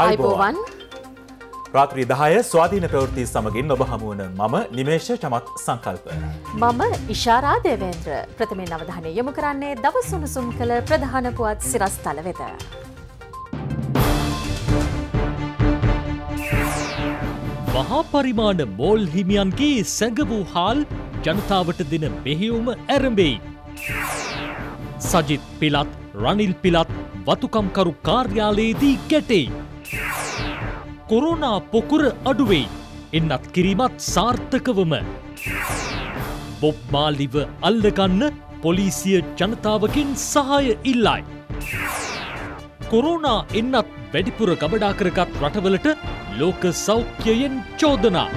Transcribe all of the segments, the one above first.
අයිබෝවන් රාත්‍රී දහය ස්වාධීන ප්‍රවෘතිය සමගින් ඔබ හමුවන මම නිමේෂ චමත් සංකල්ප. මම ඉශාරා දේවේන්ද්‍ර ප්‍රථමෙන් අවධානය යොමු කරන්නේ දවසුණුසුම් කළ ප්‍රධාන පුවත් සිරස්තල වෙත. මහා පරිමාණ මෝල් හිමියන්ගේ සැඟවූ හාල් ජනතාවට දෙන මෙහිවුම ඇරඹෙයි. සජිත් පිලත් රනිල් පිලත් වතුකම්කරු කාර්යාලයේදී ගැටෙයි. කොරෝනා පොකුර අඩුවෙයි. එන්නත් කිරීමත් සාර්ථකවම. බොබ් මාලිව අල්ලගන්න පොලිසිය ජනතාවකින් සහාය ඉල්ලයි. කොරෝනා එන්නත් වැඩිපුර ගබඩා කරගත් රටවලට ලෝක සෞඛ්‍යයෙන් චෝදනා.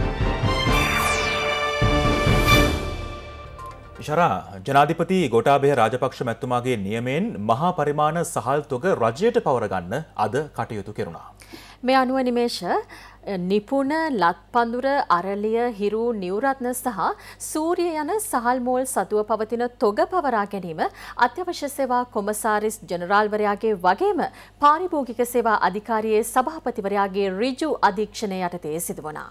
ශරා ජනාධිපති ගොටාබේ රාජපක්ෂ මැත්තුමාගේ නියමෙන් මහා පරිමාණ සහල් තොග රජයට පවරගන්න අද කටයුතු කෙරුණා. මේ අනුව නිමේෂ නිපුණ ලත්පඳුර අරලිය හිරු නිවරත්න සහ සූරිය යන සහල්මෝල් සතුව පවතින තොග පවරා ගැනීම අත්‍යවශ්‍ය සේවා කොමසාරිස් ජනරාල්වරයාගේ වගේම පාරිභෝගික සේවා අධිකාරියේ සභාපතිවරයාගේ ඍජු අධීක්ෂණය යටතේ සිදුවනා.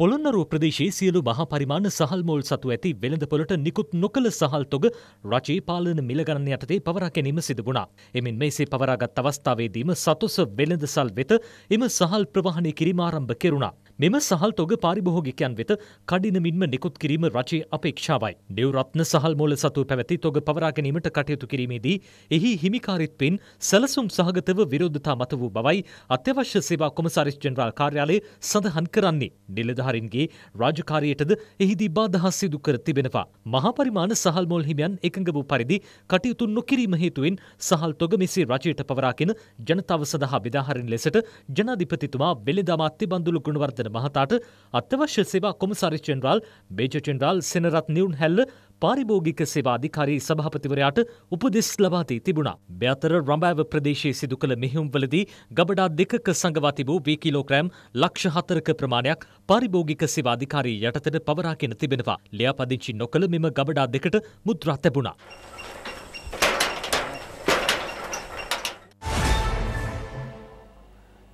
පොළොන්නරුව ප්‍රදේශයේ සියලු මහා පරිමාණ සහල් මෝල් සතු ඇති වෙළඳ පොළට නිකුත් නොකළ සහල් තොග රජයේ පාලන මිල ගණන යටතේ පවරා ගැනීම සිදු වුණා. එමෙන් මේසේ පවරාගත් අවස්ථාවේදීම සතොස වෙළඳසල් වෙත එම සහල් ප්‍රවාහනය කිරීම ආරම්භ කෙරුණා. මෙම සහල් තොග පාරිභෝගිකයන් වෙත කඩිනමින්ම නිකුත් කිරීම රජයේ අපේක්ෂාවයි. ඩෙව්රත්න සහල් මෝල සතු පැවැති තොග පවරා ගැනීමට කටයුතු කිරීමේදී එහි හිමිකාරීත්වෙන් සැලසුම් සහගතව විරෝධතා මත වූ බවයි අත්‍යවශ්‍ය සේවා කොමසාරිස් ජෙනරාල් කාර්යාලය සඳහන් කරන්නේ. නිලධාරින්ගේ රාජකාරියටද එහිදී බාධා සිදු කර තිබෙනවා. මහපරිමාණ සහල් මෝල් හිමියන් එකඟ වූ පරිදි කටයුතු නොකිරීම හේතුවෙන් සහල් තොග මෙසේ රජයට පවරාගෙන ජනතාව සඳහා බෙදාහරින් ලෙසට ජනාධිපතිතුමා වෙළෙදා මාත්‍ය බඳුළු ගුණවර්ධන සුරේන්ද්‍ර මහතාට අත්‍යවශ්‍ය සේවා කොමසාරි general major general Senarath Niwunhella පාරිභෝගික සේවාධිකාරී සභාපතිවරයාට උපදෙස් ලබා දී තිබුණා. මෙතර රඹෑව ප්‍රදේශයේ සිදු කළ මෙහෙයුම්වලදී ගබඩා දෙකක සංගවා තිබූ 2 කිලෝග්‍රෑම් ලක්ෂ 4ක ප්‍රමාණයක් පාරිභෝගික සේවාධිකාරී යටතට පවරාගෙන තිබෙනවා. ලියාපදිංචි නොකළ මෙම ගබඩා දෙකට මුද්‍රා තිබුණා.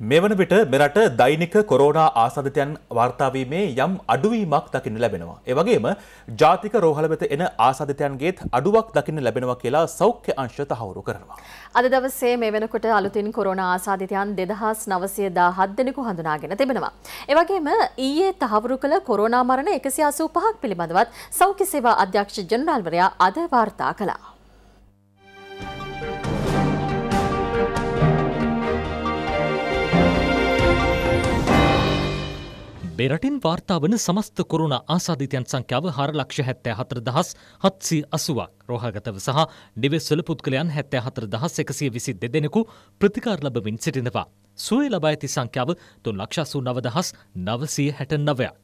මෙවන විට මෙරට දෛනික කොරෝනා ආසාධිතයන් වාර්තාවීමේ යම් අඩුවීමක් දකින්න ලැබෙනවා. ඒ වගේම ජාතික රෝහල වෙත එන ආසාධිතයන්ගේත් අඩුවක් දකින්න ලැබෙනවා කියලා සෞඛ්‍ය අංශ තහවුරු කරනවා. අද දවසේ මේ වෙනකොට අලුතින් කොරෝනා ආසාධිතයන් 2917 දෙනෙකු හඳුනාගෙන තිබෙනවා. ඒ වගේම ඊයේ තහවුරු කළ කොරෝනා මරණ 185ක් පිළිබඳවත් සෞඛ්‍ය සේවා අධ්‍යක්ෂ ජනරාල්වරයා අද වාර්තා කළා. බෙරටින් වාර්තාාවන සමස්ත කොරුණ ආසාධිතයන් සංඛ්‍යාව හර ලක්ෂ හැත්තෑ හතර දහස් හත්සී අසුවක් රෝහගතව සහ නිවෙස්වල පුද්ගලයන් හැත්තෑ හතර දහස් එකසිය විසි දෙදෙනෙකු ප්‍රතිකාර ලබමින් සිටිනවා. සුවේ ලබාඇති සංඛ්‍යාව තුන් ලක්ෂසූ නවදහස් නවසී හැට නවයක්.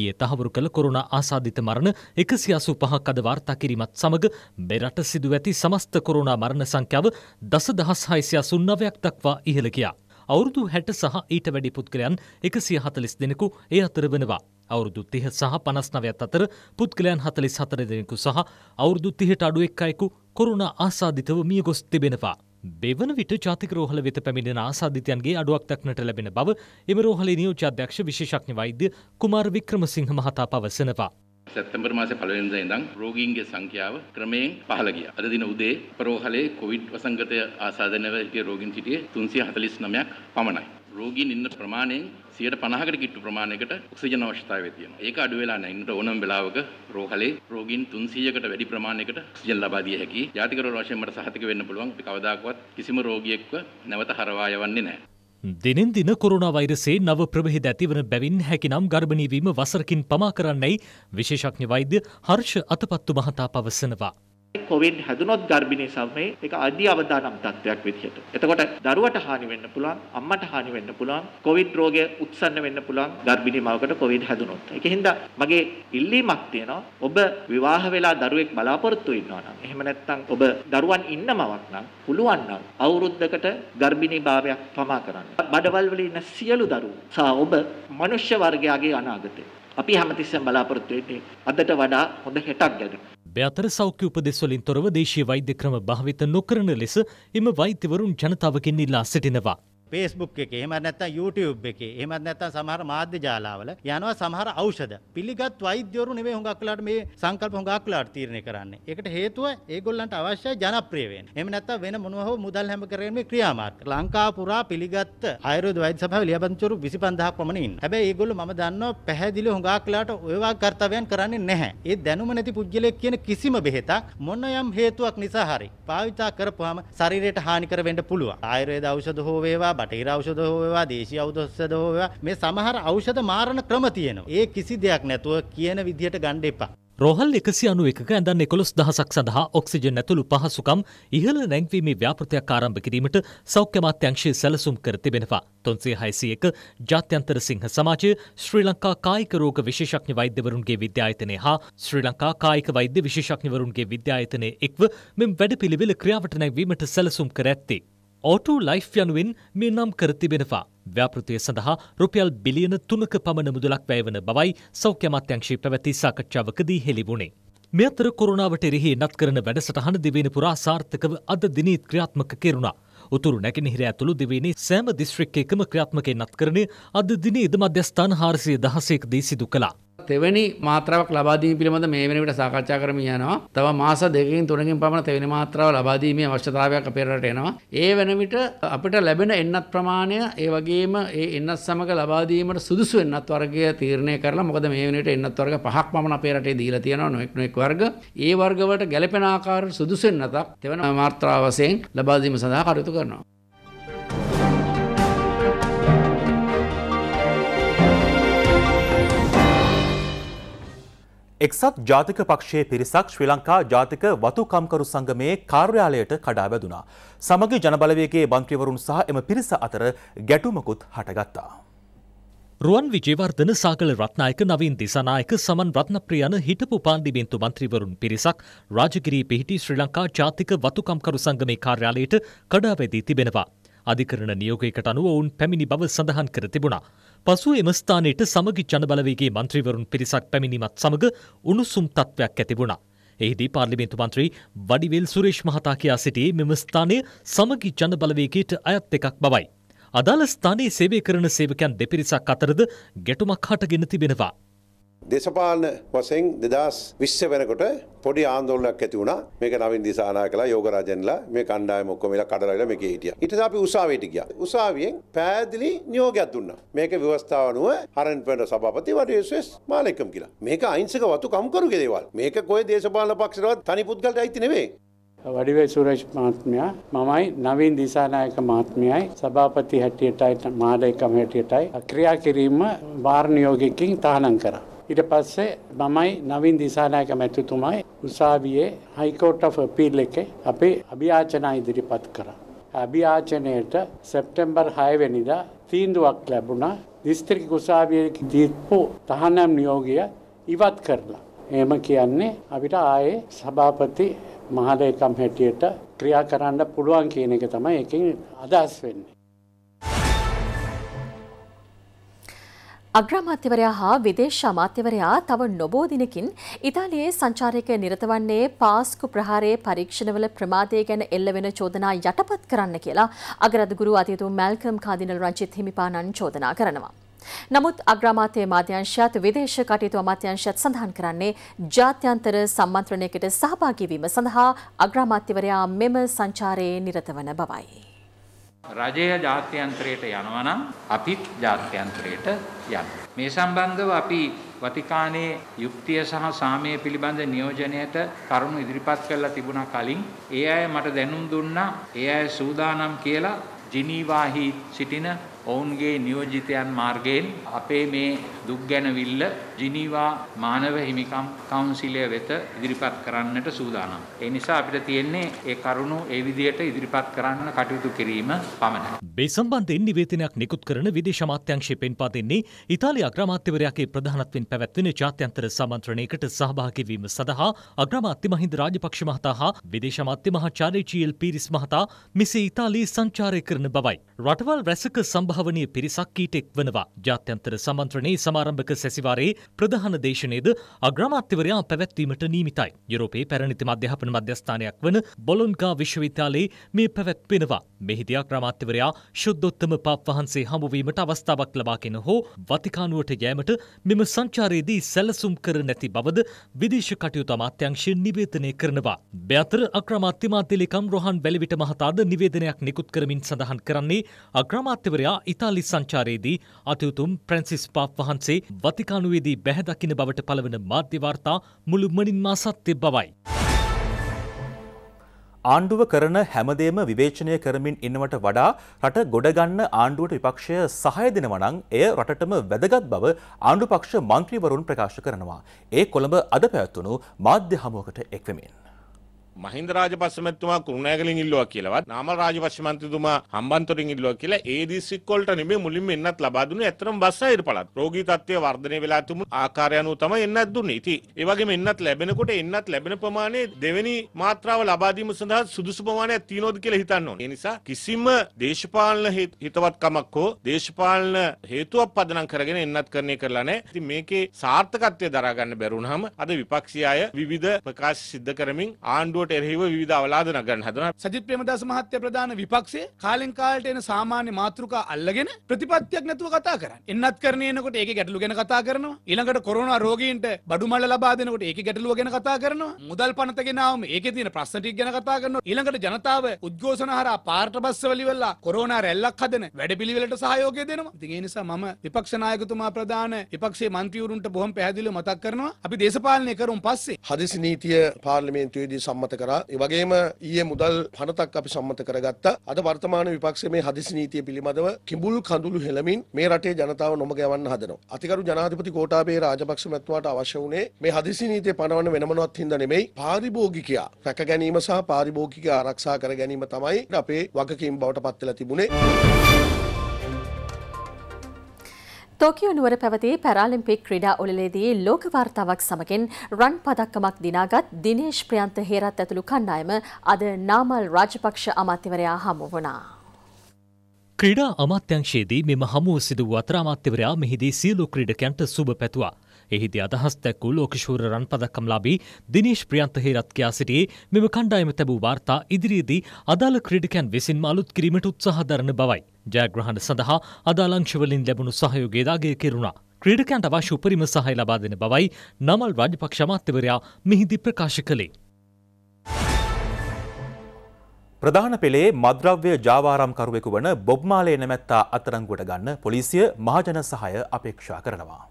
ඒ තහවුරු කළ කොරුණ ආසාධිත මරණ එකසි අසු පහක් අද වාර්තා කිරීමත් සමඟ මෙරට සිදුව ඇති සමස්ත කොරුණා මරණ සංඛ්‍යාව දස දහස් හයිසියා සුන්නවයක් දක්වා ඉහළකයා. අවුරුදු හැට සහ ඊට වැඩි පුද්ගලයන් එකසිය හතලිස් දෙනෙකු ඒ අතර වෙනවා. අවුරුදු තිහ සහ පනස්නවයත් අතර පුද්ගලයන් හතලිස් හතර දෙනෙකු සහ අවුරුදු තිහට අඩු එක් අයෙකු කොරුණ ආසාධිතව මිය ගොස් තිබෙනවා. බෙවන විට ජාතිකරෝහල වෙත පැමිණෙන ආසාධිතයන්ගේ අඩුවක් දක්නට ලැබෙන බව එම රෝහලේ නියෝජාධ්‍යක්ෂ විශේෂඥ වෛද්‍ය කුමාර් වික්‍රමසිංහ මහතා පවසනවා. සැප්තැම්බර් මාසේ පළවෙනිදා ඉඳන් රෝගීන්ගේ සංඛ්‍යාව ක්‍රමයෙන් පහළ ගියා. අද දින උදේ පරෝහලේ කොවිඩ් වසංගතය ආසාදනව සිටිය රෝගීන් සිටියේ 349ක් පමණයි. රෝගීන් ඉන්න ප්‍රමාණයෙන් 150කට කිට්ටු ප්‍රමාණයකට ඔක්සිජන් අවශ්‍යතාවය තියෙනවා. ඒක අඩු වෙලා නැහැ. ඉන්නට ඕනම වෙලාවක රෝහලේ රෝගීන් 300කට වැඩි ප්‍රමාණයකට ඔක්සිජන් ලබා දිය හැකියි. ජාතික රෝහල වශයෙන් මට සහතික වෙන්න පුළුවන්. අපි කවදාකවත් කිසිම රෝගියෙක්ව නැවත හරවා යවන්නේ නැහැ. දිනෙන් දින කොරුණා වෛරසේ නව ප්‍රභේද ඇතිවන බැවින් හැකිනම් ගර්භණී වීම වසරකින් පමා කරන්නයි විශේෂඥ වෛද්‍ය හර්ෂ අතපත්තු මහතා පවසනවා. කොවිඩ් හැදුනොත් ගර්භිණී සමයේ ඒක අධි අවදානම් තත්ත්වයක් විදිහට. එතකොට දරුවට හානි වෙන්න පුළුවන්, අම්මට හානි වෙන්න පුළුවන්, කොවිඩ් රෝගය උත්සන්න වෙන්න පුළුවන් ගර්භිණී මවකට කොවිඩ් හැදුනොත්. ඒක හින්දා මගේ ඉල්ලීමක් තියෙනවා ඔබ විවාහ වෙලා දරුවෙක් බලාපොරොත්තු වෙනවා නම්, එහෙම නැත්නම් ඔබ දරුවන් ඉන්න මවක් නම් පුළුවන් නම් අවුරුද්දකට ගර්භිණී භාවයක් පමා කරන්න. බඩවල් වල ඉන්න සියලු දරුවෝ සහ ඔබ මනුෂ්‍ය වර්ගයාගේ අනාගතය අපි හැමතිස්සෙන් බලාපොරොත්තු වෙන්නේ අදට වඩා හොඳ හෙටක් ගැන. අතර සෞඛ්‍ය උපදෙස් වලින් තොරව දේශීය වෛද්‍ය ක්‍රම භාවිත නොකරන ලෙස එම වෛද්‍යවරුන් ජනතාවගෙන් ඉල්ලා සිටිනවා. Facebook එකේ එහෙම නැත්නම් YouTube එකේ එහෙම නැත්නම් සමහර මාධ්‍ය ජාලාවල යනවා සමහර ඖෂධ පිළිගත් වෛද්‍යවරු නෙවෙයි හුඟක් වෙලාට මේ සංකල්ප හුඟක් වෙලාට තීරණය කරන්නේ. ඒකට හේතුව ඒගොල්ලන්ට අවශ්‍ය ජනප්‍රිය වෙන්න. එහෙම නැත්නම් වෙන මොනවා හෝ මුදල් හැම කරගෙන මේ ක්‍රියාමාර්ග. ලංකාව පුරා පිළිගත් ආයුර්වේද වෛද්‍ය සභාවේ ලියපන්තිවරු 25000ක් පමණ ඉන්න. හැබැයි ඒගොල්ලෝ මම දන්නවා පැහැදිලි හුඟක් වෙලාට ඔය වගේ කාර්යයන් කරන්නේ නැහැ. ඒ දැනුම නැති පුජ්‍යලෙක් කියන කිසිම බෙහෙතක් මොන යම් හේතුවක් නිසා හරි පාවිච්චි කරපුවාම ශරීරයට හානි කර වෙන්න පුළුවන්. ආයුර්වේද ඖෂධ හෝ වේවා බටහිර ඖෂධ හෝ වේවා දේශීය ඖෂධ හෝ වේවා මේ සමහර ඖෂධ මාරණ ක්‍රම තියෙනවා. ඒ කිසි දෙයක් නැතුව කියන විදිහට ගන්න එපා. රෝහල් එකසි අනු එකක ඇඳන් එකොළොස් දහසක් සඳහා ඔක්සිජන් ඇතුළු පහසුකම් ඉහළ නැංවීමේ ව්‍යාපෘතියක් ආරම්භ කිරීමට සෞඛ්‍ය මාත්‍යංශය සැලසුම් කර තිබෙනවා. තුන්සේ හයිසි එක ජාත්‍යන්තර සිංහ සමාජය ශ්‍රී ලංකා කායික රෝග විශේෂඥ වෛද්‍යවරුන්ගේ විද්‍යායතනය හා ශ්‍රී ලංකා කායික වෛද්‍ය විශේෂඥවරුන්ගේ විද්‍යායතනය එක්ව මෙම වැඩපිළිවෙල ක්‍රියාවට නැංවීමට සැලසුම් කර ඇත්තේ. ඕටු ලයිෆ් යනුවෙන් මේ නම් කර තිබෙනවා. ව්‍යාපෘතිය සඳහා රුපියල් බිලියන තුනක පමණ මුදලක් වැයවන බවයි සෞඛ්‍ය අමාත්‍යංශයේ පැවැති සාකච්ඡාවකදී හෙළි වුණේ. මේ අතර කොරුණාවට එරෙහි නත් කරන වැඩසටහන දිවයින පුරා සාර්ථකව අද දිනීත් ක්‍රියාත්මක කෙරුණා. උතුරු නැගෙනහිර ඇතුළු දිවයිනේ සෑම දිස්ත්‍රික්කයකම ක්‍රියාත්මකයෙන් නත් කරණය අද දිනේ ඉද මධ්‍යස්ථාන 416කදී සිදු කළා. තෙවැනි මාත්‍රාවක් ලබාදීම පිළිබඳ මේ වෙනවිට සාකච්ඡා කරමින් යනවා. තව මාස දෙකකින් තුනකින් පමණ තෙවැනි මාත්‍රාව ලබා දීමේ අවශ්‍යතාවයක් අපේ රටට එනවා. ඒ වෙනවිට අපිට ලැබෙන එන්නත් ප්‍රමාණය ඒ වගේම ඒ එන්නත් සමග ලබා දීමට සුදුසු එන්නත් වර්ගය තීරණය කරලා මොකද මේ වෙනවිට එන්නත් වර්ග පහක් පමණ අපේ රටේ දීලා තියෙනවා නොඑක් නොඑක් වර්ග. ඒ වර්ග වලට ගැලපෙන ආකාරයට සුදුසු එන්නතක් තෙවැනි මාත්‍රාව වශයෙන් ලබා දීම සඳහා කටයුතු කරනවා. එක්සත් ජාතික පක්ෂයේ පිරිසක් ශ්‍රී ලංකා ජාතික වතුකම්කරු සංගමයේ කාර්යාලයට කඩා වැදුනා. සමග ජනබලවේගේ මන්ත්‍රීවරුන් සහ එම පිරිස අතර ගැටුමකුත් හටගත්තා. රුවන් විජේවර්ධන සාකල රත්නායක නවීන් දිසානායක සමන් රත්නප්‍රියන හිටපු පාණ්ඩිමේන්තු මන්ත්‍රීවරුන් පිරිසක් රාජගිරී පිහිටි ශ්‍රී ලංකා ජාතික වතුකම්කරු සංගමේ කාර්යාලයට කඩා වැදී තිබෙනවා. අධිකරණ නියෝගයකට අනුව ඔවුන් පැමිණි බව සඳහන් කර තිබුණා. පසු එම ස්ථානයට සමගි ජනබලවේගේ මන්ත්‍රීවරුන් පිරිසක් පැමිණීමත් සමග උණුසුම් තත්ත්වයක් ඇති වුණා. එහිදී පාර්ලිමේන්තු මන්ත්‍රී වඩිවෙල් සුරේෂ් මහතා කියා සිටියේ මෙම ස්ථානය සමගි ජනබලවේගයට අයත් එකක් බවයි. අදාළ ස්ථානයේ සේවය කරන සේවකයන් දෙපිරිසක් අතරද ගැටුමක් හටගෙන තිබෙනවා. දේශපාලන වශයෙන් දෙදස් විශ්ස වෙනකොට පොඩි ආන්දෝලනයක් ඇති වුණා මේක නවින් දිසානා කළා යෝගරාජන්ලා මේ කණ්ඩායම ඔක්කොම ඉලා කඩලාගෙන මේකේ හිටියා ඊට පස්සේ අපි උසාවියට ගියා උසාවියෙන් පෑදිලි නියෝගයක් දුන්නා මේක ව්‍යවස්ථාව අනුව හරන් පෙරේරා සභාපති වඩේසස් මාලෙකම් කියලා මේක අහිංසක වතු කම්කරුගේ දේවල් මේක કોઈ දේශපාලන පක්ෂවලවත් තනි පුද්ගලට අයිති නෙවෙයි වඩිවේ සුරේෂ් මහත්මයා මමයි නවීන් දිසානායක මහත්මයයි සභාපති හැටියටයි මාලයකම හැටියටයි ක්‍රියා කිරීම වාර්නියෝගකින් තහනම් කරා ඊට පස්සේ මමයි නවින් දිසානායක මැතිතුමයි උසාවියේ හයිකෝට් ඔෆ් අපීල් එකේ අපේ අභියාචනා ඉදිරිපත් කරා. අභියාචනයට සැප්තැම්බර් 6 වෙනිදා තීන්දුවක් ලැබුණා දිස්ත්‍රික් උසාවියේ දීප්පු තහනම් නියෝගය ඉවත් කරලා. එහෙම කියන්නේ අපිට ආයේ සභාපති මහලේකම් හැටියට ක්‍රියා කරන්න පුළුවන් කියන එක තමයි එකෙන් අදහස් වෙන්නේ. අග්‍රාමාත්‍යවරයා හා විදේශ අමාත්‍යවරයා තව නොබෝ දිනකින් ඉතාලියේ සංචාරයක නිරත වන්නේ පාස්කු ප්‍රහාරයේ පරීක්ෂණවල ප්‍රමාදය ගැන එල්ල වෙන චෝදනා යටපත් කරන්න කියලා අගරදගුරු අතියුතුම මැල්කම් කාදිනල් රංචිත් හිමිපාණන් චෝදනා කරනවා. නමුත් අග්‍රාමාත්‍ය මාධ්‍යංශයත් විදේශ කටයුතු අමාත්‍යංශයත් සඳහන් කරන්නේ ජාත්‍යන්තර සම්මන්ත්‍රණයකට සහභාගී වීම සඳහා අග්‍රාමාත්‍යවරයා මෙම සංචාරයේ නිරත වන බවයි. රජය ජාත්‍යන්තරයට යනවා නම් අපිත් ජාත්‍යන්තරයට යන්න. මේ සම්බන්ධව අපි වතිකානයේ යුක්තිය සහ සාමය පිළිබඳ නියෝජනයට කරුණු ඉදිරිපත් කරලා තිබුණා කලින් ඒ අය මට දැනුම් දුන්නා ඒ අය සූදානම් කියලා ජිනීවාහි සිටින ඔවුන්ගේ නියෝජිතයන් මාර්ගයෙන් අපේ මේ දුක් ගැනවිල්ල ජිනීවා මානව හිමිකම් කවුන්සිලය වෙත ඉදිරිපත් කරන්නට සූදානම්. ඒ නිසා අපිට තියෙන්නේ ඒ කරුණු ඒ විදිහට ඉදිරිපත් කරන්න කටයුතු කිරීම පමණයි. මේ සම්බන්ධයෙන් නිවේදනයක් නිකුත් කරන විදේශ අමාත්‍යාංශය පෙන්වා දෙන්නේ ඉතාලි අග්‍රාමාත්‍යවරයාගේ ප්‍රධානත්වයෙන් පැවැත්වෙන ජාත්‍යන්තර සමන්ත්‍රණයකට සහභාගී වීම සඳහා අග්‍රාමාත්‍ය මහින්ද රාජපක්ෂ මහතා හා විදේශ අමාත්‍ය මහාචාර්ය ජී.එල්. පීරිස් මහතා මෙසේ ඉතාලී සංචාරය කරන බවයි. රටවල් රැසක සම්බන්ධ අභාවනීය පිරිසක් කීටෙක් වනවා. ජාත්‍යන්තර සමන්ත්‍රණයේ සමාරම්භක සැසිවාරයේ ප්‍රධාන දේශනයේද අග්‍රාමාත්‍යවරයා පැවැත්වීමට නියමිතයි. යුරෝපයේ පැරණිතිම අධ්‍යාපන මධ්‍යස්ථානයක් වන බොලොන්ගා විශ්වවිද්‍යාලයේ මේ පැවැත්වෙනවා. මෙහිදී අග්‍රාමාත්‍යවරයා ශුද්ධෝත්තම පාප් වහන්සේ හමුවීමට අවස්ථාවක් ලබාගෙන හෝ වතිකානුවට යෑමට මෙම සංචාරයේදී සැලසුම් කර නැති බවද විදේශ කටයුතු අමාත්‍යංශය නිවේදනය කරනවා. බැතර අග්‍රාමාත්‍ය මාතෙලිකම් රොහන් බැලිවිට මහතාද නිවේදනයක් නිකුත් කරමින් සඳහන් කරන්නේ අග්‍රාමාත්‍යවරයා ඉතාලි සංචාරයේදී අතිඋතුම් ප්‍රැන්සිස් පාප් වහන්සේ වතිකානුවේදී බැහැදකින බවට පළවන මාධ්‍ය වාර්තා මුළු මනින්ම අසත්‍ය බවයි. ආණ්ඩුව කරන හැමදේම විවේචනය කරමින් ඉන්නවට වඩා රට ගොඩගන්න ආණ්ඩුවට විපක්ෂය සහය දෙනවනම් එය රටටම වැදගත් බව ආණ්ඩු පක්ෂ මන්ත්‍රීවරුන් ප්‍රකාශ කරනවා. ඒ කොළඹ අද පැවැත්වුණු මාධ්‍ය හමුවකට එක්වමින්. මහින්ද රාජපක්ෂ මැතිතුමා කුරුණෑගලින් ඉල්ලුවා කියලාවත් නාමල් රාජපක්ෂ මන්ත්‍රීතුමා හම්බන්තොටින් ඉල්ලුවා කියලා ඒ දිස්ත්‍රික් වලට නෙමෙයි මුලින්ම එන්නත් ලබා දුන්නේ ඇත්තටම බස් අයිර පළාත. රෝගී තත්ත්වය වර්ධනය වෙලා තිබුණු ආකාරය අනුව තමයි එන්නත් දුන්නේ. ඉතින් ඒ වගේම එන්නත් ලැබෙනකොට එන්නත් ලැබෙන ප්‍රමාණය දෙවෙනි මාත්‍රාව ලබා දීම සඳහා සුදුසු ප්‍රමාණයක් තියනෝද කියලා හිතන්න ඕනේ. ඒ නිසා කිසිම දේශපාලන හිතවත්කමක් හෝ දේශපාලන හේතුවක් පදනම් කරගෙන එන්නත් කරන්නේ කරලා නැහැ. ඉතින් මේකේ සාර්ථකත්වය දරා ගන්න බැරුණාම අද විපක්ෂීය විවිධ ප්‍රකාශ සිද්ධ කරමින් ආණ්ඩුව තොරතුරට එරෙහිව විවිධ අවලාදන ගන්න හදනවා. සජිත් ප්‍රේමදාස මහත්තයා ප්‍රධාන විපක්ෂයේ කාලෙන් කාලට එන සාමාන්‍ය මාතෘකා අල්ලගෙන ප්‍රතිපත්තියක් නැතුව කතා කරන්නේ. එන්නත් කරන්නේ එනකොට ඒකේ ගැටලු ගැන කතා කරනවා. ඊළඟට කොරෝනා රෝගීන්ට බඩු මඩ ලබා දෙනකොට ඒකේ ගැටලුව ගැන කතා කරනවා. මුදල් පනත ගෙනාවම ඒකේ තියෙන ප්‍රශ්න ටික ගැන කතා කරනවා. ඊළඟට ජනතාව උද්ඝෝෂණ හරහා පාර්ට බස්වල ඉවරලා කොරෝනා රැල්ලක් හදන වැඩපිළිවෙලට සහයෝගය දෙනවා. ඉතින් ඒ නිසා මම විපක්ෂ නායකතුමා ප්‍රධාන විපක්ෂයේ മന്ത്രിවරුන්ට බොහොම පැහැදිලිව මතක් කරනවා. අපි දේශපාලනය කරුම් පස්සේ හදිසි නීතිය පාර්ලිමේන්තුවේදී සම්මත සම්මත කරා. ඒ වගේම ඊයේ මුදල් පනතක් අපි සම්මත කරගත්තා. අද වර්තමාන විපක්ෂයේ මේ හදිසි නීතිය පිළිබඳව කිඹුල් කඳුළු හෙළමින් මේ රටේ ජනතාව නොමග යවන්න හදනවා. අතිගරු ජනාධිපති කෝටාබේ රාජපක්ෂ මැතිතුමාට අවශ්‍ය වුණේ මේ හදිසි නීතිය පනවන්න වෙන මොනවත් හින්දා නෙමෙයි පාරිභෝගිකයා රැක ගැනීම සහ පාරිභෝගිකයා ආරක්ෂා කර ගැනීම තමයි අපේ වගකීම් බවට පත් වෙලා තිබුණේ. ටෝකියෝ නුවර පැවති පැරාලිම්පික් ක්‍රීඩා උළෙලේදී ලෝක වාර්තාවක් සමගින් රන් පදක්කමක් දිනාගත් දිනේෂ් ප්‍රියන්ත හේරත් ඇතුළු කණ්ඩායම අද නාමල් රාජපක්ෂ අමාත්‍යවරයා හමු වුණා. ක්‍රීඩා අමාත්‍යංශයේදී මෙම හමුව සිදු වූ අතර අමාත්‍යවරයා මෙහිදී සියලු ක්‍රීඩකයන්ට සුබ පැතුවා. එහිදී අදහස් දැක්වූ ලෝකශූර රන් පදක්කම් ලබී දිනේශ් ප්‍රියන්ත හේරත් කියා සිටියේ මෙම කණ්ඩායම තැබූ වාර්තා ඉදිරියේදී අදාළ ක්‍රීඩකයන් විසින්ම අලුත් කිරීමට උත්සාහ දරන බවයි. ජයග්‍රහණ සඳහා අදාළ අංශවලින් ලැබුණු සහයෝගය දාගය කෙරුණා. ක්‍රීඩකයන්ට අවශ්‍ය උපරිම සහාය ලබා දෙන බවයි නමල් රාජපක්ෂ අමාත්‍යවරයා මෙහිදී ප්‍රකාශ කළේ. ප්‍රධාන පෙළේ මද්‍රව්‍ය ජාවාරම්කරුවෙකු වන බොබ්මාලේ නැමැත්තා අත්තරංගුවට ගන්න පොලිසිය මහජන සහය අපේක්ෂා කරනවා.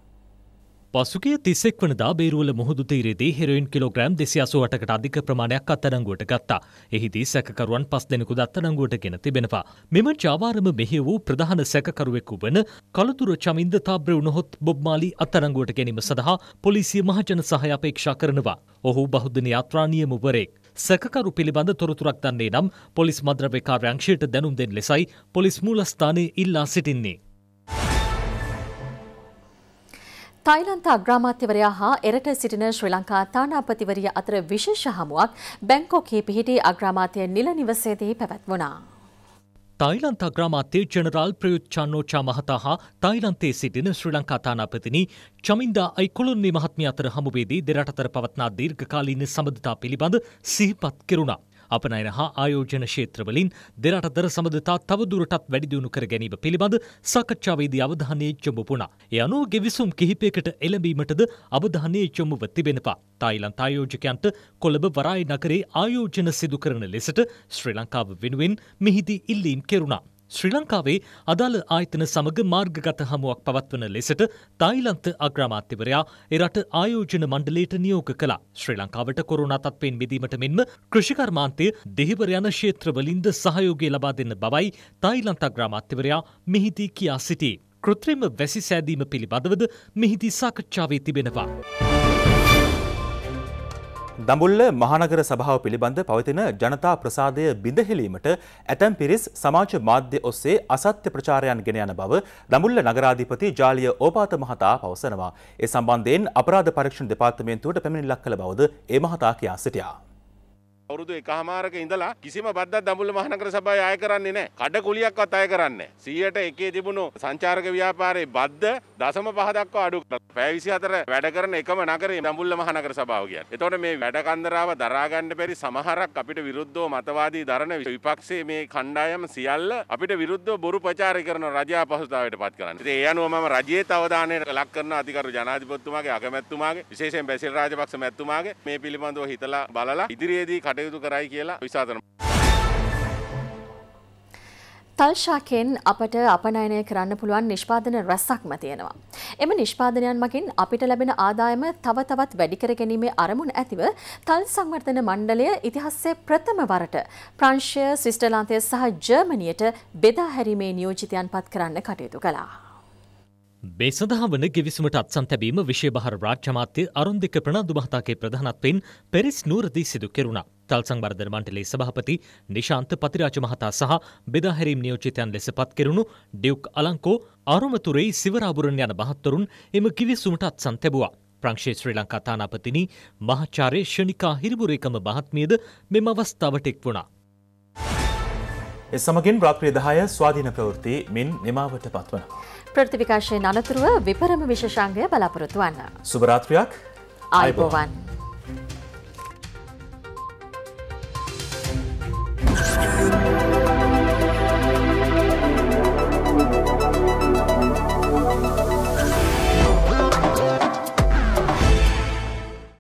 පසුගේ තිස්සෙක් වනදා බේරුවල මුහුදු තීරේදී හෙරයින් කිලෝග්‍රම් දෙසි අසුවටකට අධික ප්‍රමාණයක් අත්තරංගුවට ගත්තා. එහිදී සැකකරුවන් පස් දෙනෙකු දත්තනංගුවට ගෙන තිබෙනවා. මෙම ජාවාරම මෙහි වූ ප්‍රධාන සැකකරුවෙකු වන කළුතුර චමින්ද තාබ්‍ර වුණහොත් බොබ්මාලි අත්තරංගුවට ගැනීම සඳහා පොලිසිය මහජන සහය අපේක්ෂා කරනවා. ඔහු බහුදන යාත්‍රා නියමුවරෙක්. සැකකරු පිළිබඳ තොරතුරක් දන්නේ නම් පොලිස් මද්‍රව්‍ය කාර්යාංශයට දැනුම් දෙන ලෙසයි පොලිස් මූලස්ථානයේ ඉල්ලා සිටින්නේ. තායිලන්ත අග්‍රාමාත්‍යවරයා හා එරට සිටින ශ්‍රී ලංකා තානාපතිවරිය අතර විශේෂ හමුවක් බැංකොක්හි පිහිටි අග්‍රාමාත්‍ය නිල නිවසේදී පැවැත්වුණා. තායිලන්ත අග්‍රාමාත්‍ය ජනරාල් ප්‍රයුත් චන්නෝචා මහතා හා තායිලන්තයේ සිටින ශ්‍රී ලංකා තානාපතිනි චමින්දා අයිකොලොන්නේ මහත්මිය අතර හමුවේදී දෙරට අතර පවත්නා දීර්ඝකාලීන සබඳතා පිළිබඳ සිහිපත් කෙරුණා. අපනයන හා ආයෝජන ක්ෂේත්‍රවලින් දෙරට දර සමඳතා තවදුරටත් වැඩිදියුණු කර ගැනීම පිළිබඳ සාකච්ඡාවේදී අවධානය යොමු වුණා. ඒ අනුව ගෙවිසුම් කිහිපයකට එළඹීමටද අවධානය යොමුව තිබෙනවා. තායිලන්ත ආයෝජකයන්ට කොළඹ වරායි නගරේ ආයෝජන සිදු කරන ලෙසට ශ්‍රී ලංකාව වෙනුවෙන් මෙහිදී ඉල්ලීම් කෙරුණා. ශ්‍රී ලංකාවේ අදාළ ආයතන සමග මාර්ගගත හමුවක් පවත්වන ලෙසට තායිලන්ත අග්‍රාමාත්‍යවරයා එරට ආයෝජන මණ්ඩලයට නියෝග කළා. ශ්‍රී ලංකාවට කොරුණා තත්ත්වයෙන් මිදීමට මෙන්ම කෘෂිකර්මාන්තය දෙහිවර යන ක්ෂේත්‍රවලින්ද සහයෝගය ලබා දෙන්න බවයි තායිලන්ත අග්‍රාමාත්‍යවරයා මෙහිදී කියා සිටී. කෘත්‍රිම වැසි සෑදීම පිළිබඳවද මෙහිදී සාකච්ඡාවේ තිබෙනවා. දඹුල්ල මහනගර සභාව පිළිබඳ පවතින ජනතා ප්‍රසාදය බිඳහෙලීමට ඇතැම් පිරිස් සමාජ මාධ්‍ය ඔස්සේ අසත්‍ය ප්‍රචාරයන් ගෙන යන බව දඹුල්ල නගරාධිපති ජාලිය ඕපාත මහතා පවසනවා. ඒ සම්බන්ධයෙන් අපරාධ පරීක්ෂණ දෙපාර්තමේන්තුවට පැමිණිල්ලක් කළ බවද ඒ මහතා කියා සිටියා. අවුරුදු එකහමාරක ඉඳලා කිසිම බද්දක් දඹුල්ල මහනගර සභාව අය කරන්නේ නැහැ. කඩ කුලියක්වත් අය කරන්නේ නැහැ. 100ට තිබුණු සංචාරක ව්‍යාපාරයේ බද්ද දශම පහ දක්වා අඩු කරලා පැය 24 වැඩ කරන එකම නගරේ දඹුල්ල මහනගර සභාව කියන්නේ. එතකොට මේ වැඩ කන්දරාව දරා ගන්න බැරි සමහරක් අපිට විරුද්ධව මතවාදී දරන විපක්ෂයේ මේ කණ්ඩායම සියල්ල අපිට විරුද්ධව බොරු ප්‍රචාරය කරන රජා පහසුතාවයට පත් කරන්නේ. ඉතින් ඒ අනුව මම රජයේ අවධානයට ලක් කරන අධිකරු ජනාධිපතිතුමාගේ අගමැතිතුමාගේ විශේෂයෙන් බැසිල් රාජපක්ෂ මැතිතුමාගේ මේ පිළිබඳව හිතලා බලලා ඉදිරියේදී කටයුතු කරයි කියලා විසාතන. තල්ශාකෙන් අපට අපනයනය කරන්න පුළුවන් නිෂ්පාදන රැස්සක්ම තියෙනවා. එම නිෂ්පාදනයන් මගින් අපිට ලැබෙන ආදායම තව තවත් වැඩිකර ගැනීමේ අරමුණ ඇතිව තල් සංවර්ධන මණ්ඩලය ඉතිහාසයේ ප්‍රථම වරට ප්‍රංශය ස්විස්ටර්ලාන්තය සහ ජර්මනියට බෙදා හැරීමේ නියෝජිතයන් පත් කරන්න කටයුතු කළා. මේ සඳහා වන ගෙවිසුමට අත්සන් තැබීම විශේභාර රාජ්‍යමාත්‍ය අරුන්දික ප්‍රනාදු මහතාගේ ප්‍රධානත්වයෙන් පෙරිස් නූරදී සිදු කෙරුණා. තල්සංවර්ධන මණ්ඩලේ සභාපති නිශාන්ත පතිරාජ මහතා සහ බෙදාහැරීම් නියෝජිතයන් ලෙස පත් කෙරුණු ඩියුක් අලංකෝ ආරුමතුරේ සිවරාබුරන් යන මහත්වරුන් එම කිවිසුමට අත්සන් තැබුවා. ප්‍රංශේ ශ්‍රී ලංකා තානාපතිනි මහාචාර්ය ෂණිකා හිරිබුරේකම මහත්මියද මෙම අවස්ථාවට එක් වුණා. එ සමගින් රාත්‍රිය දහය ස්වාධීන ප්‍රවෘත්ති මින් නිමාවට පත්වන. ප්‍රතිවිකාශයෙන් අනතුරුව විපරම විශෂංගය බලාපොරොතුවන්න. සුභරාත්‍රයක් අයිබෝවන්.